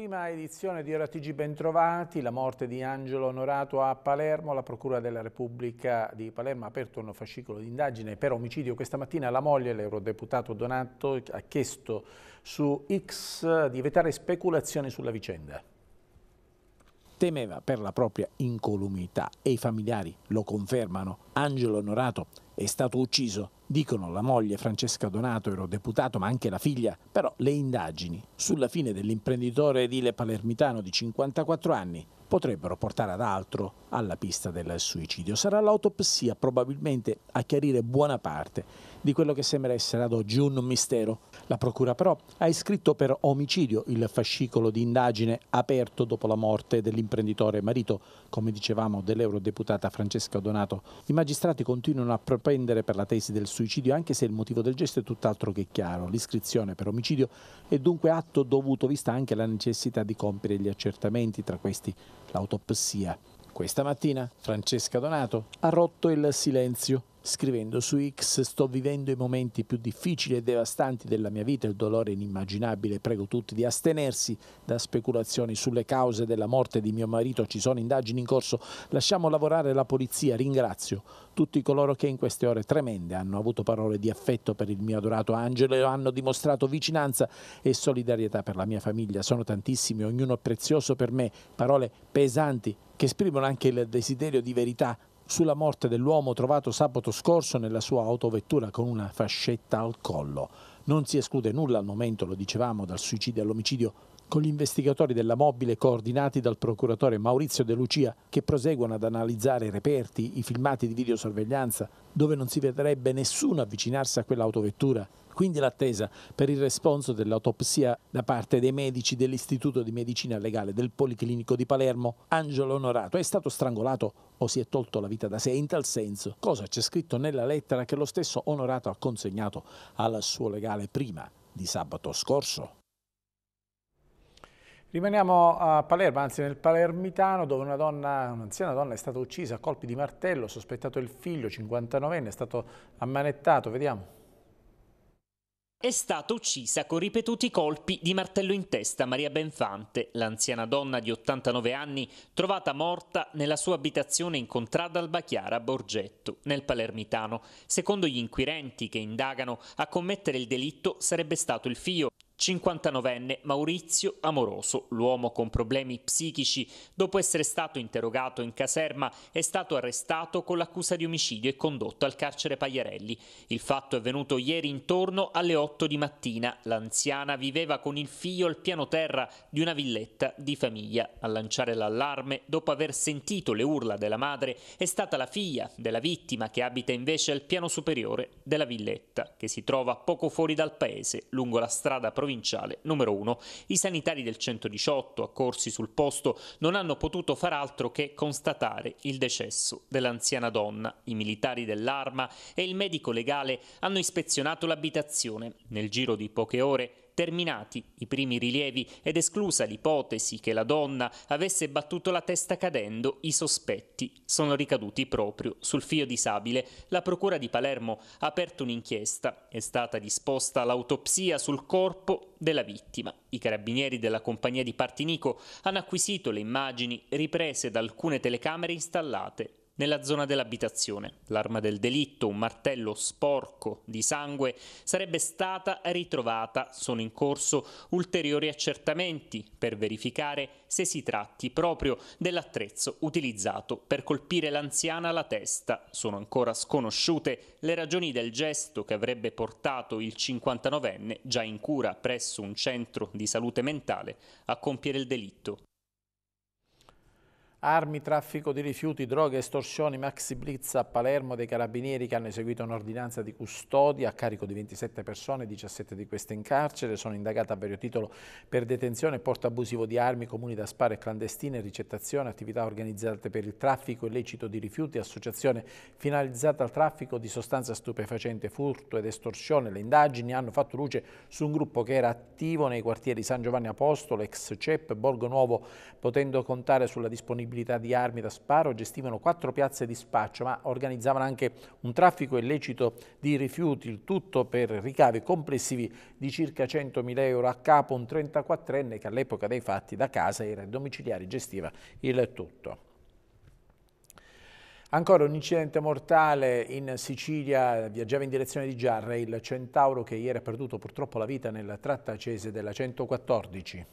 Prima edizione di RTG Bentrovati, la morte di Angelo Onorato a Palermo, la Procura della Repubblica di Palermo ha aperto un fascicolo di indagine per omicidio. Questa mattina la moglie, l'eurodeputato Donato, ha chiesto su X di vetare speculazioni sulla vicenda temeva per la propria incolumità e i familiari lo confermano. Angelo Onorato è stato ucciso, dicono la moglie Francesca Donato, ero deputato, ma anche la figlia. Però le indagini sulla fine dell'imprenditore edile palermitano di 54 anni potrebbero portare ad altro alla pista del suicidio. Sarà l'autopsia probabilmente a chiarire buona parte di quello che sembra essere ad oggi un mistero. La procura però ha iscritto per omicidio il fascicolo di indagine aperto dopo la morte dell'imprenditore marito, come dicevamo, dell'eurodeputata Francesca Donato. I magistrati continuano a propendere per la tesi del suicidio anche se il motivo del gesto è tutt'altro che chiaro. L'iscrizione per omicidio è dunque atto dovuto vista anche la necessità di compiere gli accertamenti tra questi l'autopsia. Questa mattina Francesca Donato ha rotto il silenzio scrivendo su X sto vivendo i momenti più difficili e devastanti della mia vita, il dolore inimmaginabile, prego tutti di astenersi da speculazioni sulle cause della morte di mio marito, ci sono indagini in corso, lasciamo lavorare la polizia, ringrazio tutti coloro che in queste ore tremende hanno avuto parole di affetto per il mio adorato angelo e hanno dimostrato vicinanza e solidarietà per la mia famiglia, sono tantissimi, ognuno è prezioso per me, parole pesanti che esprimono anche il desiderio di verità sulla morte dell'uomo trovato sabato scorso nella sua autovettura con una fascetta al collo. Non si esclude nulla al momento, lo dicevamo, dal suicidio all'omicidio con gli investigatori della mobile coordinati dal procuratore Maurizio De Lucia che proseguono ad analizzare i reperti, i filmati di videosorveglianza, dove non si vedrebbe nessuno avvicinarsi a quell'autovettura quindi l'attesa per il responso dell'autopsia da parte dei medici dell'Istituto di Medicina Legale del Policlinico di Palermo, Angelo Onorato, è stato strangolato o si è tolto la vita da sé in tal senso, cosa c'è scritto nella lettera che lo stesso Onorato ha consegnato al suo legale prima di sabato scorso. Rimaniamo a Palermo, anzi nel Palermitano, dove una donna, un'anziana donna è stata uccisa a colpi di martello, sospettato il figlio, 59enne, è stato ammanettato, vediamo. È stata uccisa con ripetuti colpi di martello in testa Maria Benfante, l'anziana donna di 89 anni trovata morta nella sua abitazione in contrada Albachiara a Borgetto, nel Palermitano. Secondo gli inquirenti che indagano, a commettere il delitto sarebbe stato il figlio 59enne Maurizio Amoroso, l'uomo con problemi psichici, dopo essere stato interrogato in caserma, è stato arrestato con l'accusa di omicidio e condotto al carcere Pagliarelli. Il fatto è venuto ieri intorno alle 8 di mattina. L'anziana viveva con il figlio al piano terra di una villetta di famiglia. A lanciare l'allarme, dopo aver sentito le urla della madre, è stata la figlia della vittima che abita invece al piano superiore della villetta, che si trova poco fuori dal paese, lungo la strada provinciale provinciale numero 1. I sanitari del 118 accorsi sul posto non hanno potuto far altro che constatare il decesso dell'anziana donna. I militari dell'arma e il medico legale hanno ispezionato l'abitazione. Nel giro di poche ore Terminati i primi rilievi ed esclusa l'ipotesi che la donna avesse battuto la testa cadendo, i sospetti sono ricaduti proprio sul figlio disabile. La Procura di Palermo ha aperto un'inchiesta, è stata disposta l'autopsia sul corpo della vittima. I carabinieri della compagnia di Partinico hanno acquisito le immagini riprese da alcune telecamere installate nella zona dell'abitazione. L'arma del delitto, un martello sporco di sangue, sarebbe stata ritrovata. Sono in corso ulteriori accertamenti per verificare se si tratti proprio dell'attrezzo utilizzato per colpire l'anziana alla testa. Sono ancora sconosciute le ragioni del gesto che avrebbe portato il 59enne già in cura presso un centro di salute mentale a compiere il delitto. Armi, traffico di rifiuti, droghe, estorsioni, maxi blitz a Palermo dei carabinieri che hanno eseguito un'ordinanza di custodia a carico di 27 persone, 17 di queste in carcere, sono indagate a vario titolo per detenzione e porto abusivo di armi, comuni da spare e clandestine, ricettazione, attività organizzate per il traffico illecito di rifiuti, associazione finalizzata al traffico di sostanze stupefacenti, furto ed estorsione. Le indagini hanno fatto luce su un gruppo che era attivo nei quartieri San Giovanni Apostolo, ex CEP, Borgo Nuovo, potendo contare sulla disponibilità disponibilità di armi da sparo, gestivano quattro piazze di spaccio, ma organizzavano anche un traffico illecito di rifiuti, il tutto per ricavi complessivi di circa 100.000 euro a capo, un 34enne che all'epoca dei fatti da casa era domiciliare gestiva il tutto. Ancora un incidente mortale in Sicilia, viaggiava in direzione di Giarre, il centauro che ieri ha perduto purtroppo la vita nella tratta accese della 114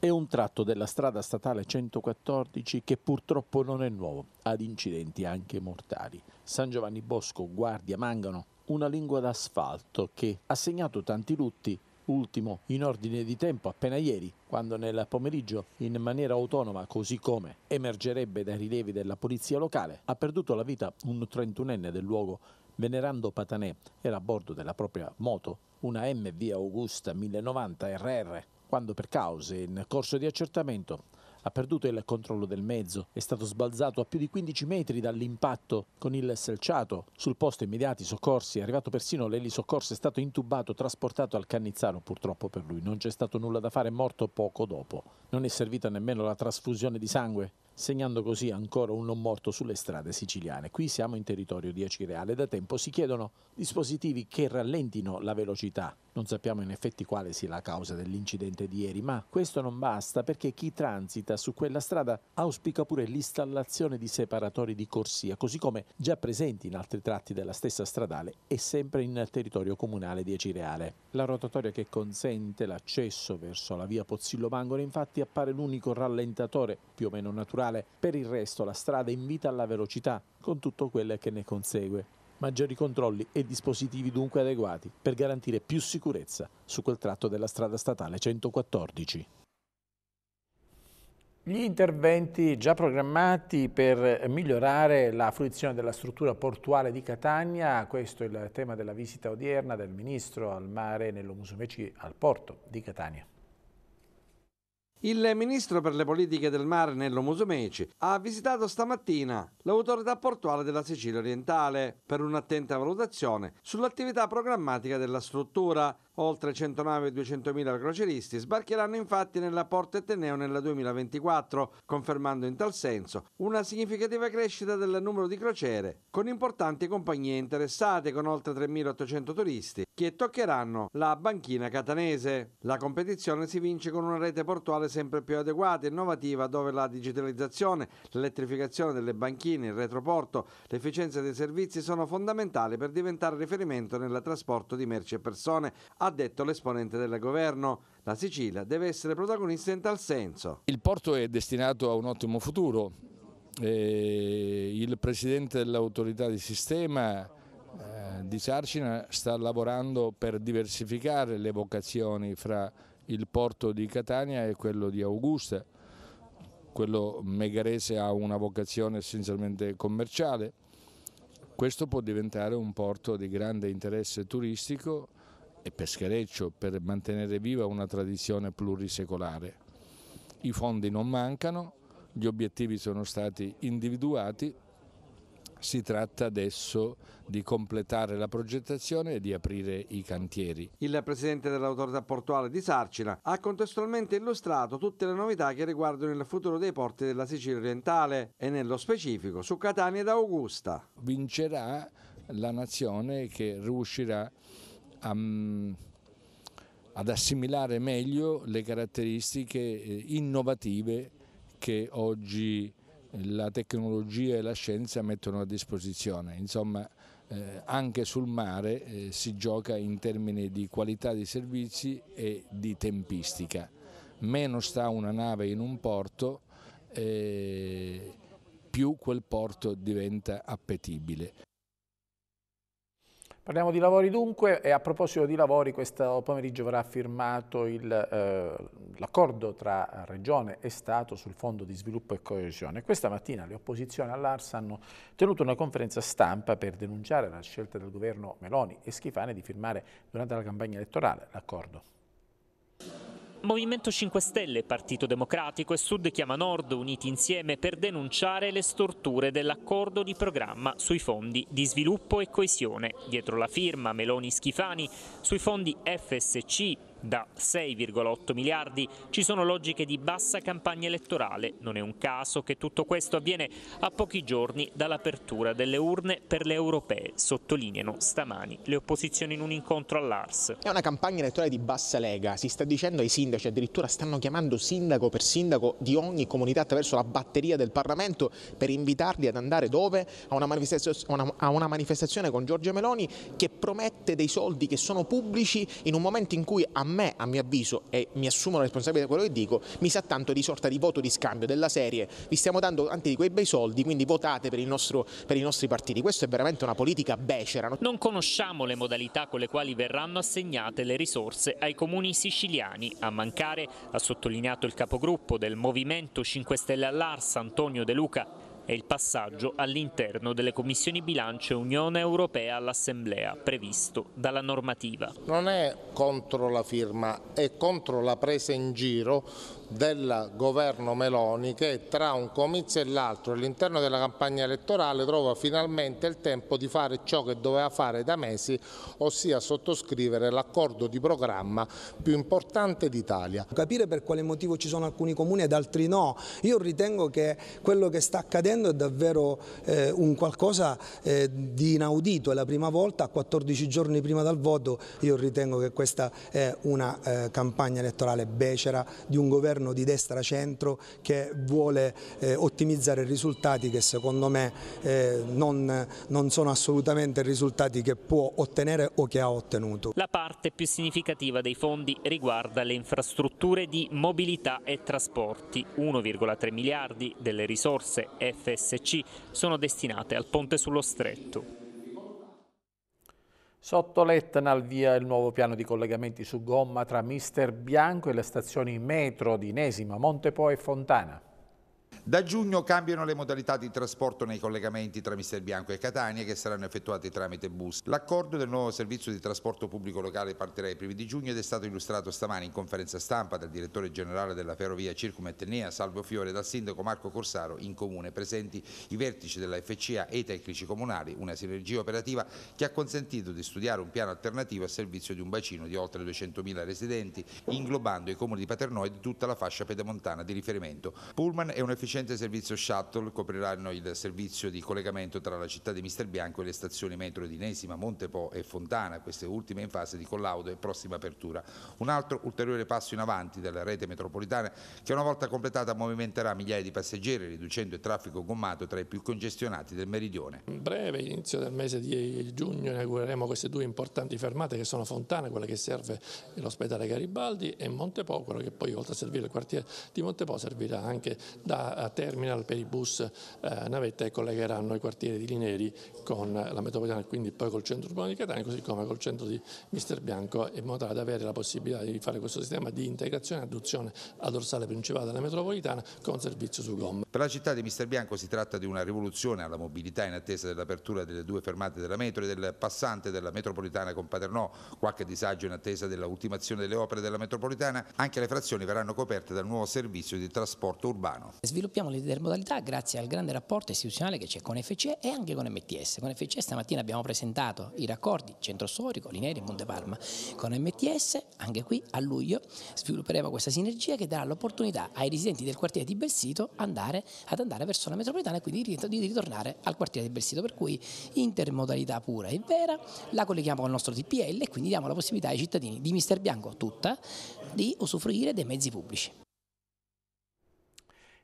è un tratto della strada statale 114 che purtroppo non è nuovo, ad incidenti anche mortali. San Giovanni Bosco, Guardia, Mangano, una lingua d'asfalto che ha segnato tanti lutti, ultimo in ordine di tempo appena ieri, quando nel pomeriggio, in maniera autonoma, così come emergerebbe dai rilievi della polizia locale, ha perduto la vita un 31enne del luogo Venerando Patanè era a bordo della propria moto, una MV Augusta 1090 RR quando per cause in corso di accertamento ha perduto il controllo del mezzo, è stato sbalzato a più di 15 metri dall'impatto con il selciato. Sul posto immediati soccorsi, è arrivato persino l'elisoccorso, è stato intubato, trasportato al Cannizzaro, purtroppo per lui non c'è stato nulla da fare, è morto poco dopo. Non è servita nemmeno la trasfusione di sangue, segnando così ancora un non morto sulle strade siciliane. Qui siamo in territorio di Acireale, da tempo si chiedono dispositivi che rallentino la velocità non sappiamo in effetti quale sia la causa dell'incidente di ieri, ma questo non basta perché chi transita su quella strada auspica pure l'installazione di separatori di corsia, così come già presenti in altri tratti della stessa stradale e sempre in territorio comunale di Acireale. La rotatoria che consente l'accesso verso la via Pozzillo Mangolo infatti appare l'unico rallentatore, più o meno naturale. Per il resto la strada invita alla velocità, con tutto quello che ne consegue maggiori controlli e dispositivi dunque adeguati per garantire più sicurezza su quel tratto della strada statale 114. Gli interventi già programmati per migliorare la fruizione della struttura portuale di Catania, questo è il tema della visita odierna del Ministro al mare nello Musumeci al porto di Catania. Il ministro per le politiche del mare Nello Musumeci ha visitato stamattina l'autorità portuale della Sicilia orientale per un'attenta valutazione sull'attività programmatica della struttura. Oltre 100 navi e 200.000 croceristi sbarcheranno infatti nella Porta Etneo nel 2024, confermando in tal senso una significativa crescita del numero di crociere, con importanti compagnie interessate con oltre 3.800 turisti che toccheranno la banchina catanese. La competizione si vince con una rete portuale sempre più adeguata e innovativa dove la digitalizzazione, l'elettrificazione delle banchine, il retroporto, l'efficienza dei servizi sono fondamentali per diventare riferimento nel trasporto di merci e persone, ha detto l'esponente del governo. La Sicilia deve essere protagonista in tal senso. Il porto è destinato a un ottimo futuro. il presidente dell'autorità di sistema eh, di Sarcina sta lavorando per diversificare le vocazioni fra il porto di Catania e quello di Augusta, quello megarese ha una vocazione essenzialmente commerciale, questo può diventare un porto di grande interesse turistico e peschereccio per mantenere viva una tradizione plurisecolare. I fondi non mancano, gli obiettivi sono stati individuati si tratta adesso di completare la progettazione e di aprire i cantieri. Il presidente dell'autorità portuale di Sarcina ha contestualmente illustrato tutte le novità che riguardano il futuro dei porti della Sicilia orientale e nello specifico su Catania ed Augusta. Vincerà la nazione che riuscirà a, ehm, ad assimilare meglio le caratteristiche eh, innovative che oggi la tecnologia e la scienza mettono a disposizione. Insomma, eh, anche sul mare eh, si gioca in termini di qualità dei servizi e di tempistica. Meno sta una nave in un porto, eh, più quel porto diventa appetibile. Parliamo di lavori dunque e a proposito di lavori questo pomeriggio verrà firmato eh, l'accordo eh, tra Regione e Stato sul Fondo di Sviluppo e Coesione. Questa mattina le opposizioni all'Ars hanno tenuto una conferenza stampa per denunciare la scelta del governo Meloni e Schifane di firmare durante la campagna elettorale l'accordo. Movimento 5 Stelle, Partito Democratico e Sud chiama Nord uniti insieme per denunciare le storture dell'accordo di programma sui fondi di sviluppo e coesione. Dietro la firma Meloni Schifani sui fondi FSC, da 6,8 miliardi ci sono logiche di bassa campagna elettorale. Non è un caso che tutto questo avviene a pochi giorni dall'apertura delle urne per le europee, sottolineano stamani le opposizioni in un incontro all'Ars. È una campagna elettorale di bassa lega, si sta dicendo ai sindaci, addirittura stanno chiamando sindaco per sindaco di ogni comunità attraverso la batteria del Parlamento per invitarli ad andare dove? A una manifestazione, a una manifestazione con Giorgio Meloni che promette dei soldi che sono pubblici in un momento in cui a me, a mio avviso, e mi assumo la responsabilità di quello che dico, mi sa tanto di sorta di voto di scambio della serie, vi stiamo dando tanti di quei bei soldi, quindi votate per, nostro, per i nostri partiti. Questa è veramente una politica becera. Non conosciamo le modalità con le quali verranno assegnate le risorse ai comuni siciliani. A mancare, ha sottolineato il capogruppo del Movimento 5 Stelle all'Ars, Antonio De Luca, e il passaggio all'interno delle commissioni bilancio Unione Europea all'Assemblea previsto dalla normativa. Non è contro la firma, è contro la presa in giro del governo Meloni che tra un comizio e l'altro all'interno della campagna elettorale trova finalmente il tempo di fare ciò che doveva fare da mesi, ossia sottoscrivere l'accordo di programma più importante d'Italia. Capire per quale motivo ci sono alcuni comuni ed altri no. Io ritengo che quello che sta accadendo succedendo è davvero eh, un qualcosa eh, di inaudito, è la prima volta, 14 giorni prima dal voto, io ritengo che questa è una eh, campagna elettorale becera di un governo di destra-centro che vuole eh, ottimizzare risultati che secondo me eh, non, non sono assolutamente risultati che può ottenere o che ha ottenuto. La parte più significativa dei fondi riguarda le infrastrutture di mobilità e trasporti, 1,3 miliardi delle risorse F FSC sono destinate al ponte sullo stretto. Sotto l'Etna al via il nuovo piano di collegamenti su gomma tra Mister Bianco e le stazioni metro di Nesima, Montepo e Fontana. Da giugno cambiano le modalità di trasporto nei collegamenti tra Mister Bianco e Catania che saranno effettuati tramite bus. L'accordo del nuovo servizio di trasporto pubblico locale partirà ai primi di giugno ed è stato illustrato stamani in conferenza stampa dal direttore generale della ferrovia Circum Etnea, Salvo Fiore, e dal sindaco Marco Corsaro in comune, presenti i vertici della FCA e i tecnici comunali, una sinergia operativa che ha consentito di studiare un piano alternativo a servizio di un bacino di oltre 200.000 residenti, inglobando i comuni di Paternò e di tutta la fascia pedemontana di riferimento. Pullman è un recente servizio shuttle copriranno il servizio di collegamento tra la città di Mister Bianco e le stazioni metro di Nesima, Montepo e Fontana, queste ultime in fase di collaudo e prossima apertura. Un altro ulteriore passo in avanti della rete metropolitana che una volta completata movimenterà migliaia di passeggeri riducendo il traffico gommato tra i più congestionati del meridione. In breve, inizio del mese di giugno, inaugureremo queste due importanti fermate che sono Fontana, quella che serve l'ospedale Garibaldi e Montepo, quella che poi oltre a servire il quartiere di Montepo servirà anche da eh, terminal per i bus eh, navetta e collegheranno i quartieri di Lineri con la metropolitana, e quindi poi col centro urbano di Catania, così come col centro di Mister Bianco, in modo tale da avere la possibilità di fare questo sistema di integrazione e adduzione a dorsale principale della metropolitana con servizio su gomma. Per la città di Mister Bianco si tratta di una rivoluzione alla mobilità in attesa dell'apertura delle due fermate della metro e del passante della metropolitana con Paternò, qualche disagio in attesa dell'ultimazione delle opere della metropolitana, anche le frazioni verranno coperte dal nuovo servizio di trasporto urbano. Sviluppo sviluppiamo l'intermodalità grazie al grande rapporto istituzionale che c'è con FCE e anche con MTS. Con FCE stamattina abbiamo presentato i raccordi Centro Storico, Lineri e Monte Montepalma. Con MTS, anche qui a luglio, svilupperemo questa sinergia che darà l'opportunità ai residenti del quartiere di Belsito andare, ad andare verso la metropolitana e quindi di ritornare al quartiere di Belsito. Per cui intermodalità pura e vera, la colleghiamo con il nostro TPL e quindi diamo la possibilità ai cittadini di Mister Bianco tutta di usufruire dei mezzi pubblici.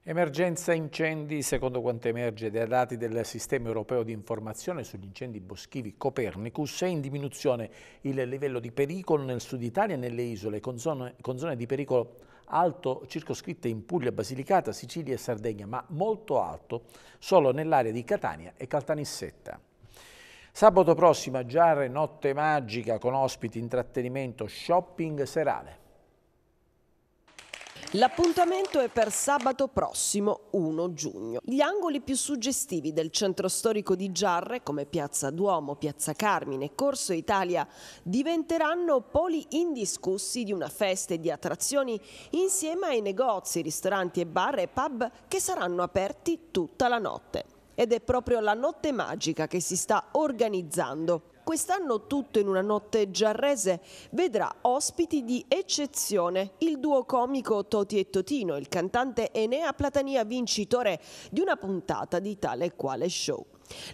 Emergenza incendi, secondo quanto emerge dai dati del Sistema Europeo di Informazione sugli incendi boschivi Copernicus, è in diminuzione il livello di pericolo nel sud Italia e nelle isole, con zone, con zone di pericolo alto circoscritte in Puglia, Basilicata, Sicilia e Sardegna, ma molto alto solo nell'area di Catania e Caltanissetta. Sabato prossimo, Giarre, notte magica con ospiti, intrattenimento, shopping serale. L'appuntamento è per sabato prossimo 1 giugno. Gli angoli più suggestivi del centro storico di Giarre, come Piazza Duomo, Piazza Carmine Corso Italia, diventeranno poli indiscussi di una festa e di attrazioni insieme ai negozi, ristoranti e bar e pub che saranno aperti tutta la notte. Ed è proprio la notte magica che si sta organizzando. Quest'anno tutto in una notte giarrese vedrà ospiti di eccezione il duo comico Toti e Totino, il cantante Enea Platania vincitore di una puntata di tale e quale show.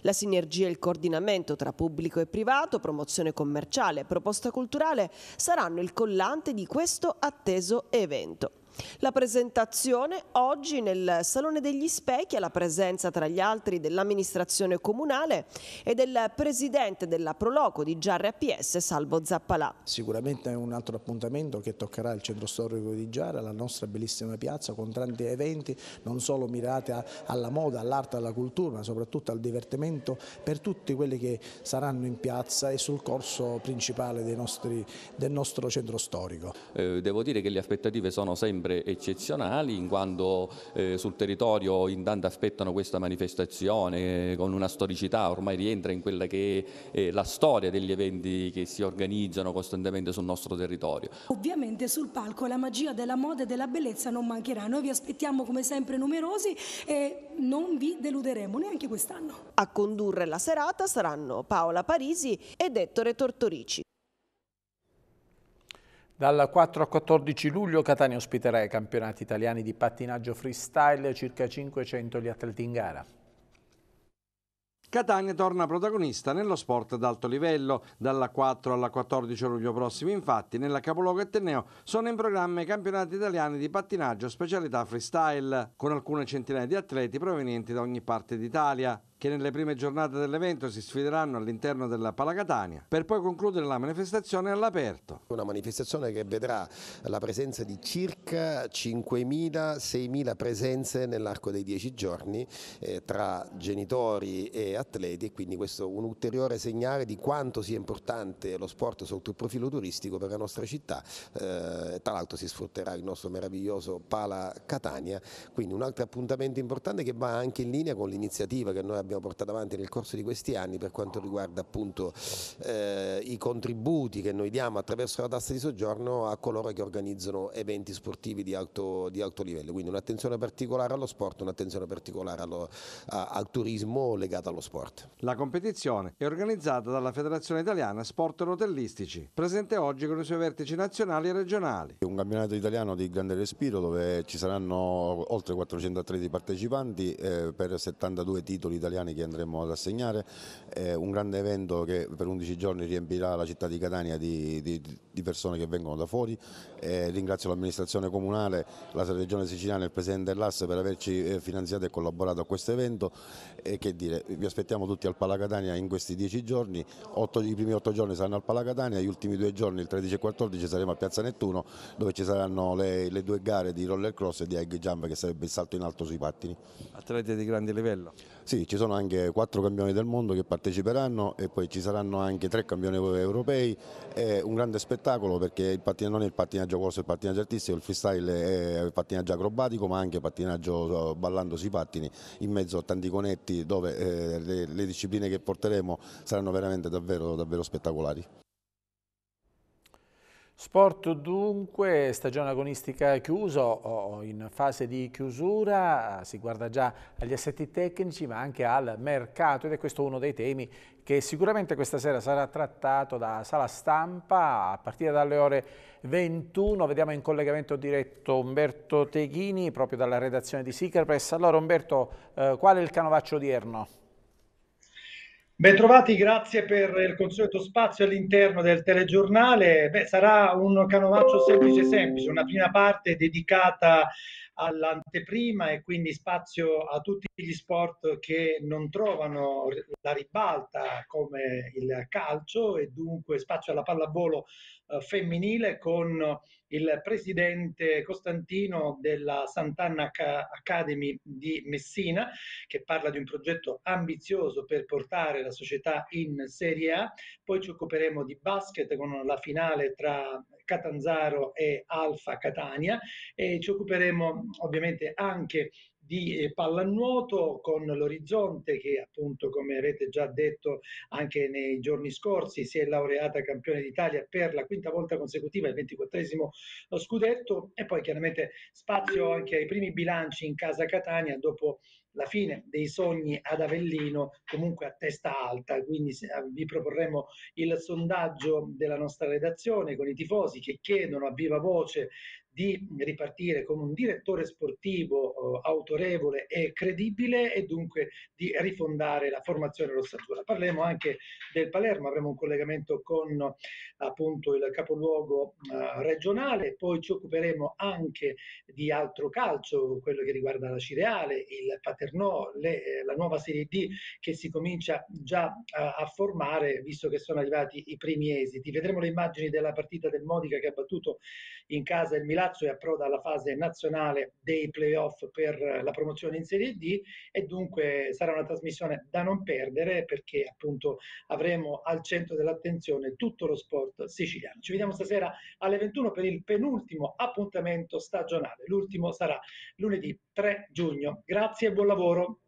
La sinergia e il coordinamento tra pubblico e privato, promozione commerciale e proposta culturale saranno il collante di questo atteso evento. La presentazione oggi nel Salone degli Specchi alla presenza tra gli altri dell'amministrazione comunale e del presidente della Proloco di Giarre APS, Salvo Zappalà. Sicuramente è un altro appuntamento che toccherà il centro storico di Giarre, la nostra bellissima piazza con tanti eventi non solo mirati alla moda, all'arte, alla cultura ma soprattutto al divertimento per tutti quelli che saranno in piazza e sul corso principale nostri, del nostro centro storico. Eh, devo dire che le aspettative sono sempre sempre eccezionali in quanto eh, sul territorio in tanto aspettano questa manifestazione eh, con una storicità, ormai rientra in quella che è eh, la storia degli eventi che si organizzano costantemente sul nostro territorio. Ovviamente sul palco la magia della moda e della bellezza non mancherà, noi vi aspettiamo come sempre numerosi e non vi deluderemo neanche quest'anno. A condurre la serata saranno Paola Parisi ed Ettore Tortorici. Dal 4 al 14 luglio Catania ospiterà i campionati italiani di pattinaggio freestyle, circa 500 gli atleti in gara. Catania torna protagonista nello sport d'alto livello. Dalla 4 alla 14 luglio prossimo, infatti, nella capoluogo Etneo sono in programma i campionati italiani di pattinaggio specialità freestyle, con alcune centinaia di atleti provenienti da ogni parte d'Italia che nelle prime giornate dell'evento si sfideranno all'interno della Palacatania per poi concludere la manifestazione all'aperto. Una manifestazione che vedrà la presenza di circa 5.000-6.000 presenze nell'arco dei 10 giorni eh, tra genitori e atleti e quindi questo è un ulteriore segnale di quanto sia importante lo sport sotto il profilo turistico per la nostra città. Eh, tra l'altro si sfrutterà il nostro meraviglioso Pala Catania, quindi un altro appuntamento importante che va anche in linea con l'iniziativa che noi abbiamo abbiamo portato avanti nel corso di questi anni per quanto riguarda appunto eh, i contributi che noi diamo attraverso la tassa di soggiorno a coloro che organizzano eventi sportivi di alto, di alto livello, quindi un'attenzione particolare allo sport, un'attenzione particolare allo, a, al turismo legato allo sport. La competizione è organizzata dalla Federazione Italiana Sport Rotellistici, presente oggi con i suoi vertici nazionali e regionali. È un campionato italiano di grande respiro dove ci saranno oltre 400 atleti partecipanti eh, per 72 titoli italiani italiani che andremo ad assegnare, è un grande evento che per 11 giorni riempirà la città di Catania di, di, di persone che vengono da fuori, eh, ringrazio l'amministrazione comunale, la regione siciliana e il presidente dell'Asse per averci eh, finanziato e collaborato a questo evento e che dire, vi aspettiamo tutti al Palacatania in questi 10 giorni, 8, i primi 8 giorni saranno al Palacatania, gli ultimi 2 giorni, il 13 e 14 saremo a Piazza Nettuno dove ci saranno le, le due gare di roller cross e di egg jump che sarebbe il salto in alto sui pattini. Atleti di grande livello? Sì, ci sono anche quattro campioni del mondo che parteciperanno e poi ci saranno anche tre campioni europei. È un grande spettacolo perché il pattinaggio non è il pattinaggio corso è il pattinaggio artistico, il freestyle è il pattinaggio acrobatico ma anche pattinaggio eh, ballandosi i pattini in mezzo a tanti conetti dove eh, le, discipline che porteremo saranno veramente davvero, davvero spettacolari. Sport dunque, stagione agonistica chiuso o in fase di chiusura, si guarda già agli assetti tecnici ma anche al mercato ed è questo uno dei temi che sicuramente questa sera sarà trattato da sala stampa a partire dalle ore 21. Vediamo in collegamento diretto Umberto Teghini proprio dalla redazione di Sicarpress. Allora Umberto, eh, qual è il canovaccio odierno? Bentrovati, grazie per il consueto spazio all'interno del telegiornale. Beh, sarà un canovaccio semplice semplice, una prima parte dedicata all'anteprima e quindi spazio a tutti gli sport che non trovano la ribalta come il calcio e dunque spazio alla pallavolo eh, femminile con il presidente Costantino della Sant'Anna Academy di Messina che parla di un progetto ambizioso per portare la società in Serie A, poi ci occuperemo di basket con la finale tra Catanzaro e Alfa Catania e ci occuperemo ovviamente anche di eh, pallanuoto con l'Orizzonte che appunto come avete già detto anche nei giorni scorsi si è laureata campione d'Italia per la quinta volta consecutiva il ventiquattresimo scudetto e poi chiaramente spazio anche ai primi bilanci in casa Catania dopo la fine dei sogni ad Avellino comunque a testa alta, quindi eh, vi proporremo il sondaggio della nostra redazione con i tifosi che chiedono a viva voce di ripartire con un direttore sportivo eh, autorevole e credibile e dunque di rifondare la formazione rossatura. Parleremo anche del Palermo, avremo un collegamento con appunto il capoluogo eh, regionale, poi ci occuperemo anche di altro calcio, quello che riguarda la Cireale, il Paternò, le, eh, la nuova Serie D che si comincia già a, eh, a formare visto che sono arrivati i primi esiti. Vedremo le immagini della partita del Modica che ha battuto in casa il Milano Lazio è approda alla fase nazionale dei playoff per eh, la promozione in Serie D e dunque sarà una trasmissione da non perdere perché appunto avremo al centro dell'attenzione tutto lo sport siciliano. Ci vediamo stasera alle 21 per il penultimo appuntamento stagionale, l'ultimo sarà lunedì 3 giugno. Grazie e buon lavoro.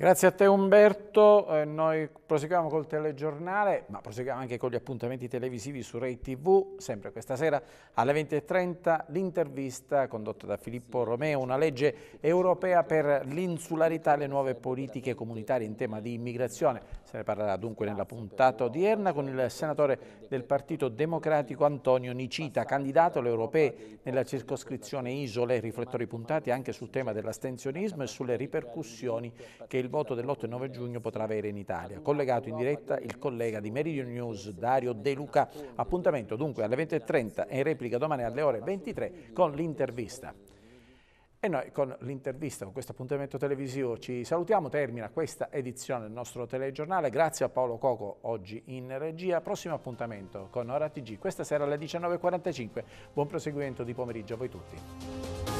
Grazie a te Umberto, eh, noi proseguiamo col telegiornale, ma proseguiamo anche con gli appuntamenti televisivi su Rai TV, sempre questa sera alle 20.30 l'intervista condotta da Filippo Romeo, una legge europea per l'insularità e le nuove politiche comunitarie in tema di immigrazione. Se ne parlerà dunque nella puntata odierna con il senatore del Partito Democratico Antonio Nicita, candidato alle europee nella circoscrizione Isole, riflettori puntati anche sul tema dell'astensionismo e sulle ripercussioni che il voto dell'8 e 9 giugno potrà avere in Italia. Collegato in diretta il collega di Meridian News Dario De Luca. Appuntamento dunque alle 20.30 e in replica domani alle ore 23 con l'intervista. E noi con l'intervista, con questo appuntamento televisivo ci salutiamo, termina questa edizione del nostro telegiornale, grazie a Paolo Coco oggi in regia, prossimo appuntamento con Ora TG questa sera alle 19.45, buon proseguimento di pomeriggio a voi tutti.